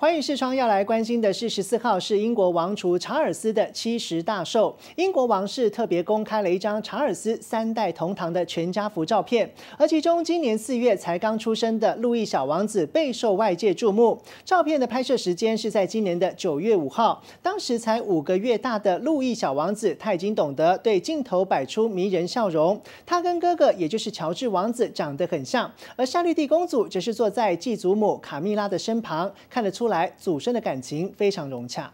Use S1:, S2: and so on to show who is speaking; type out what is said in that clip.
S1: 寰宇视窗要来关心的是，十四号是英国王储查尔斯的七十大寿。英国王室特别公开了一张查尔斯三代同堂的全家福照片，而其中今年四月才刚出生的路易小王子备受外界注目。照片的拍摄时间是在今年的九月五号，当时才五个月大的路易小王子，他已经懂得对镜头摆出迷人笑容。他跟哥哥，也就是乔治王子，长得很像。而夏绿蒂公主则是坐在继祖母卡蜜拉的身旁，看得出。来，祖孙的感情非常融洽。